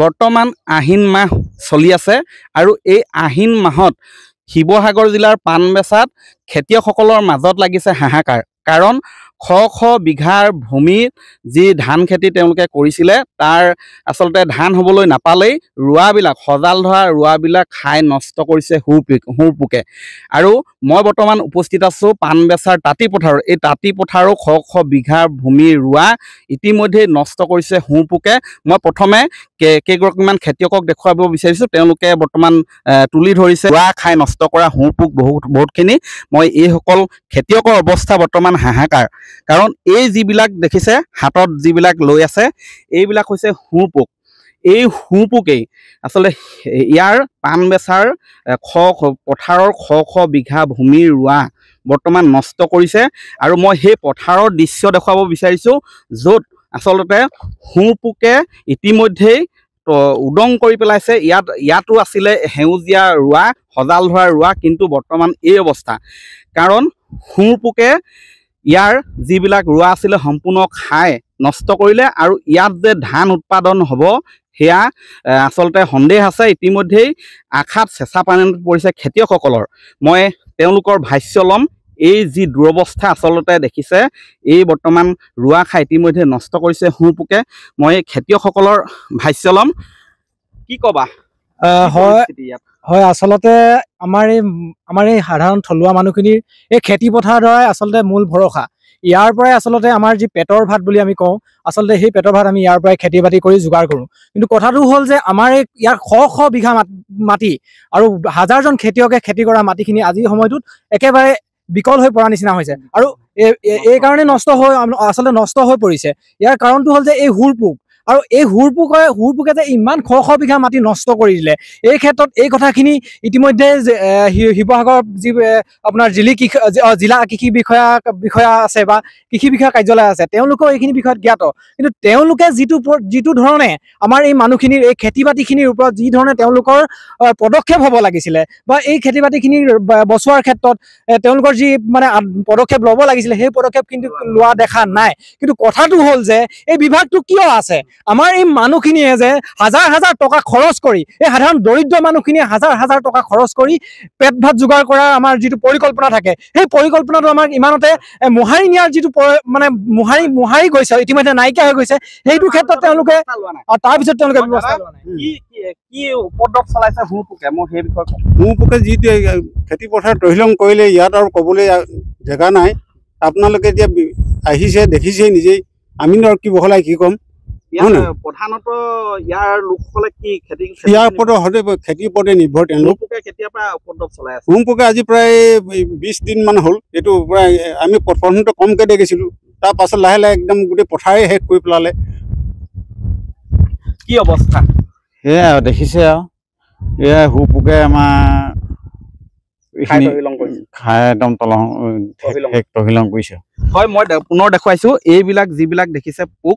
বৰ্তমান আহিন মাহ চলি আছে আৰু এই আহিন মাহত শিৱসাগৰ জিলাৰ পাণবেচাত খেতিয়কসকলৰ মাজত লাগিছে হাহাকাৰ কাৰণ শ শ বিঘাৰ ভূমিত যি ধান খেতি তেওঁলোকে কৰিছিলে তাৰ আচলতে ধান হ'বলৈ নাপালেই ৰোৱাবিলাক সজাল ধৰা ৰোৱাবিলাক খাই নষ্ট কৰিছে হুৰ পোকে আৰু মই বৰ্তমান উপস্থিত আছোঁ পাণবেচাৰ তাঁতি পথাৰত এই তাঁতি পথাৰো শ শ বিঘাৰ ভূমি ৰোৱা ইতিমধ্যেই নষ্ট কৰিছে হুঁ পোকে মই প্ৰথমে কে কেইগৰাকীমান খেতিয়কক দেখুৱাব বিচাৰিছোঁ তেওঁলোকে বৰ্তমান তুলি ধৰিছে ৰোৱা খাই নষ্ট কৰা হুঁ পোক বহুত বহুতখিনি মই এইসকল খেতিয়কৰ অৱস্থা বৰ্তমান হাহাকাৰ কাৰণ এই যিবিলাক দেখিছে হাতত যিবিলাক লৈ আছে এইবিলাক হৈছে হুঁপোক এই হুঁপোকেই আচলতে ইয়াৰ পাণ বেচাৰ খ পথাৰৰ শ শ বিঘা ভূমি ৰোৱা বৰ্তমান নষ্ট কৰিছে আৰু মই সেই পথাৰৰ দৃশ্য দেখুৱাব বিচাৰিছোঁ য'ত আচলতে সোঁ পোকে ইতিমধ্যেই উদং কৰি পেলাইছে ইয়াত ইয়াতো আছিলে সেউজীয়া ৰোৱা সজাল ধৰা ৰোৱা কিন্তু বৰ্তমান এই অৱস্থা কাৰণ হুঁপোকে ইয়াৰ যিবিলাক ৰোৱা আছিলে সম্পূৰ্ণ খাই নষ্ট কৰিলে আৰু ইয়াত যে ধান উৎপাদন হ'ব সেয়া আচলতে সন্দেহ আছে ইতিমধ্যেই আশাত চেঁচা পানীত পৰিছে খেতিয়কসকলৰ মই তেওঁলোকৰ ভাষ্য ল'ম এই যি দুৰৱস্থা আচলতে দেখিছে এই বৰ্তমান ৰোৱা খাই ইতিমধ্যে নষ্ট কৰিছে হোঁ পোকে মই খেতিয়কসকলৰ ভাষ্য ল'ম কি ক'বা হয় হয় আচলতে আমাৰ এই আমাৰ এই সাধাৰণ থলুৱা মানুহখিনিৰ এই খেতি পথাৰ দ্বাৰাই আচলতে মূল ভৰসা ইয়াৰ পৰাই আচলতে আমাৰ যি পেটৰ ভাত বুলি আমি কওঁ আচলতে সেই পেটৰ ভাত আমি ইয়াৰ পৰাই খেতি বাতি কৰি যোগাৰ কৰোঁ কিন্তু কথাটো হ'ল যে আমাৰ এই ইয়াৰ শ শ বিঘা মাটি আৰু হাজাৰজন খেতিয়কে খেতি কৰা মাটিখিনি আজিৰ সময়টোত একেবাৰে বিকল হৈ পৰা নিচিনা হৈছে আৰু এই কাৰণে নষ্ট হৈ আচলতে নষ্ট হৈ পৰিছে ইয়াৰ কাৰণটো হ'ল যে এই সুৰ পোক আৰু এই হুৰপোক পোকে যে ইমান শ শ বিঘা মাটি নষ্ট কৰি দিলে এই ক্ষেত্ৰত এই কথাখিনি ইতিমধ্যে শিৱসাগৰ যি আপোনাৰ জিলি কৃষি জিলা কৃষি বিষয়া বিষয়া আছে বা কৃষি বিষয়া কাৰ্যালয় আছে তেওঁলোকেও এইখিনি বিষয়ত জ্ঞাত কিন্তু তেওঁলোকে যিটো যিটো ধৰণে আমাৰ এই মানুহখিনিৰ এই খেতি বাতিখিনিৰ ওপৰত যি ধৰণে তেওঁলোকৰ পদক্ষেপ হ'ব লাগিছিলে বা এই খেতি বাতিখিনিৰ বচোৱাৰ ক্ষেত্ৰত তেওঁলোকৰ যি মানে পদক্ষেপ ল'ব লাগিছিলে সেই পদক্ষেপ কিন্তু লোৱা দেখা নাই কিন্তু কথাটো হ'ল যে এই বিভাগটো কিয় আছে আমাৰ এই মানুহখিনিয়ে যে হাজাৰ হাজাৰ টকা খৰচ কৰি এই সাধাৰণ দৰিদ্ৰ মানুহখিনিয়ে হাজাৰ হাজাৰ টকা খৰচ কৰি পেট ভাত যোগাৰ কৰাৰ আমাৰ যিটো পৰিকল্পনা থাকে সেই পৰিকল্পনাটো আমাক ইমানতে মোহাৰি নিয়াৰ যিটো মানে মোহাৰি মোহাৰি গৈছে ইতিমধ্যে নাইকিয়া হৈ গৈছে সেইটো ক্ষেত্ৰত তেওঁলোকে তাৰপিছত তেওঁলোকে ব্যৱস্থা যিটো খেতি পথাৰ তহিলং কৰিলে ইয়াত আৰু ক'বলৈ জেগা নাই আপোনালোকে এতিয়া আহিছে দেখিছে নিজেই আমিনো আৰু কি বহলাই কি ক'ম কমকে দেখিছিলো তাৰ পাছত লাহে লাহে একদম গোটেই পথাৰে শেষ কৰি পেলালে কি অৱস্থা সেয়া দেখিছে আৰু এয়া হুপোকে আমাৰ হয় মই পুনৰ দেখুৱাইছো এইবিলাক যিবিলাক দেখিছে পোক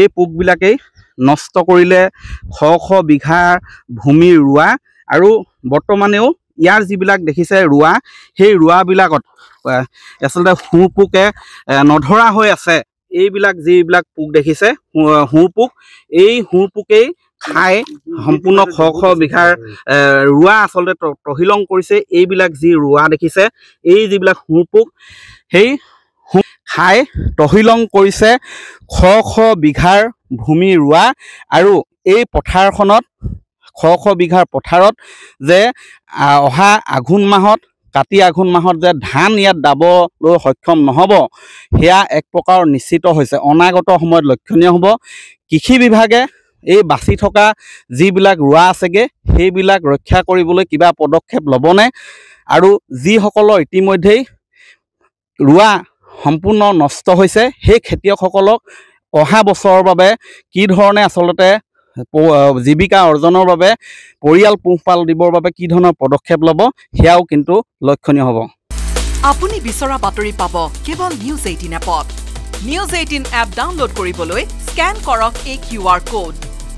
এই পোকবিলাকেই নষ্ট কৰিলে শ শ বিঘা ভূমি ৰোৱা আৰু বৰ্তমানেও ইয়াৰ যিবিলাক দেখিছে ৰোৱা সেই ৰোৱাবিলাকত আচলতে সোঁ পোকে নধৰা হৈ আছে এইবিলাক যিবিলাক পোক দেখিছে সোঁ পোক এই সোঁ পোকেই খাই সম্পূৰ্ণ খ শ বিঘাৰ ৰোৱা আচলতে তহিলং কৰিছে এইবিলাক যি ৰোৱা দেখিছে এই যিবিলাক সোঁপোক সেই খাই তহিলং কৰিছে শ শ বিঘাৰ ভূমি ৰোৱা আৰু এই পথাৰখনত শ শ বিঘাৰ পথাৰত যে অহা আঘোণ মাহত কাতি আঘোণ মাহত যে ধান ইয়াত দাবলৈ সক্ষম নহ'ব সেয়া এক প্ৰকাৰৰ নিশ্চিত হৈছে অনাগত সময়ত লক্ষণীয় হ'ব কৃষি বিভাগে এই বাচি থকা যিবিলাক ৰোৱা আছেগৈ সেইবিলাক ৰক্ষা কৰিবলৈ কিবা পদক্ষেপ ল'বনে আৰু যিসকলৰ ইতিমধ্যেই ৰোৱা সম্পূৰ্ণ নষ্ট হৈছে সেই খেতিয়কসকলক অহা বছৰৰ বাবে কি ধৰণে আচলতে জীৱিকা অৰ্জনৰ বাবে পৰিয়াল পোহপাল দিবৰ বাবে কি ধৰণৰ পদক্ষেপ ল'ব সেয়াও কিন্তু লক্ষণীয় হ'ব আপুনি বিচৰা বাতৰি পাব কেৱল নিউজ এইটিন এপত নিউজ এইটিন এপ ডাউনলোড কৰিবলৈ স্কেন কৰক এই কিউ আৰ ক'ড